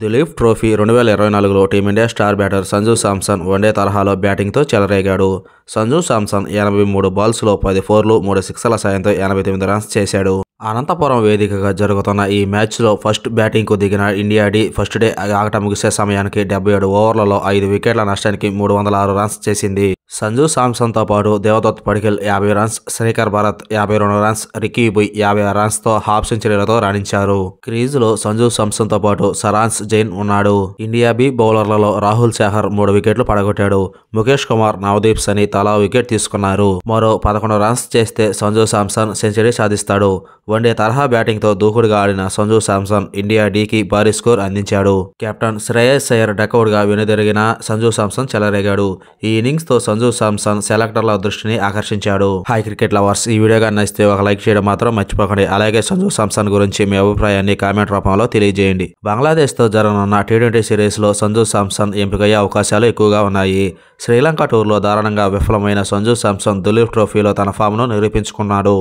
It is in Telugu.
దిలీప్ ట్రోఫీ రెండు వేల ఇరవై నాలుగులో team India star batter Sanju Samson one day తరహాలో బ్యాటింగ్తో చెలరేగాడు సంజు శాంసన్ ఎనభై మూడు బాల్స్లో పది ఫోర్లు మూడు సిక్స్ల సాయంతో ఎనభై తొమ్మిది రన్స్ చేశాడు అనంతపురం వేదికగా జరుగుతున్న ఈ మ్యాచ్లో ఫస్ట్ బ్యాటింగ్కు దిగిన ఇండియా డి ఫస్ట్ డే ఆట ముగిసే సమయానికి డెబ్బై ఏడు ఓవర్లలో ఐదు వికెట్ల నష్టానికి మూడు వందల ఆరు రన్స్ చేసింది సంజు సామ్సన్తో పాటు దేవదత్ పడిగిల్ యాభై రన్స్ శ్రీకర్ భరత్ యాభై రెండు రన్స్ రికీ బుయ్ యాభై రన్స్తో హాఫ్ సెంచరీలతో రాణించారు క్రీజ్లో సంజు సామ్సన్తో పాటు సరాన్స్ జైన్ ఉన్నాడు ఇండియా బి బౌలర్లలో రాహుల్ చాహర్ మూడు వికెట్లు పడగొట్టాడు ముఖేష్ కుమార్ నవదీప్ సని తలా వికెట్ తీసుకున్నారు మరో పదకొండు రన్స్ చేస్తే సంజు సామ్సన్ సెంచరీ సాధిస్తాడు వన్డే తరహా బ్యాటింగ్తో దూకుడుగా ఆడిన సంజు సామ్సన్ ఇండియా డీకి భారీ స్కోర్ అందించాడు కెప్టెన్ శ్రేయస్ అయ్యర్ డకౌట్గా వెనుదిరిగిన సంజు సామ్సన్ చెలరేగాడు ఈ ఇన్నింగ్స్తో సంజు సంజు సామ్సన్ సెలెక్టర్ల దృష్టిని ఆకర్షించాడు హాయ్ క్రికెట్ లవర్స్ ఈ వీడియో కానీ నచ్చితే ఒక లైక్ చేయడం మాత్రం మర్చిపోకండి అలాగే సంజు సామ్సన్ గురించి మీ అభిప్రాయాన్ని కామెంట్ రూపంలో తెలియజేయండి బంగ్లాదేశ్ తో జరగనున్న టీ ట్వంటీ సిరీస్ లో సంజు సామ్సన్ ఎంపికయ్యే అవకాశాలు ఎక్కువగా ఉన్నాయి శ్రీలంక టూర్లో దారుణంగా విఫలమైన సంజు సామ్సన్ దులీప్ ట్రోఫీలో తన ఫామ్ను నిరూపించుకున్నాడు